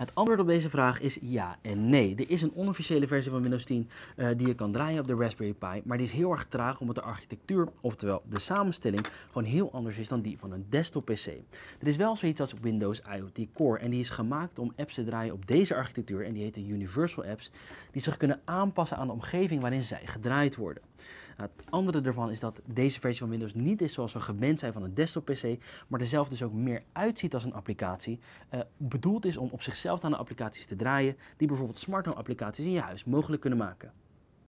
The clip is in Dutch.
Het antwoord op deze vraag is ja en nee. Er is een onofficiële versie van Windows 10 eh, die je kan draaien op de Raspberry Pi, maar die is heel erg traag omdat de architectuur, oftewel de samenstelling, gewoon heel anders is dan die van een desktop PC. Er is wel zoiets als Windows IoT Core en die is gemaakt om apps te draaien op deze architectuur en die heet de Universal Apps, die zich kunnen aanpassen aan de omgeving waarin zij gedraaid worden het andere ervan is dat deze versie van Windows niet is zoals we gewend zijn van een desktop-PC, maar er zelf dus ook meer uitziet als een applicatie. Eh, bedoeld is om op zichzelf de applicaties te draaien, die bijvoorbeeld smart home-applicaties in je huis mogelijk kunnen maken.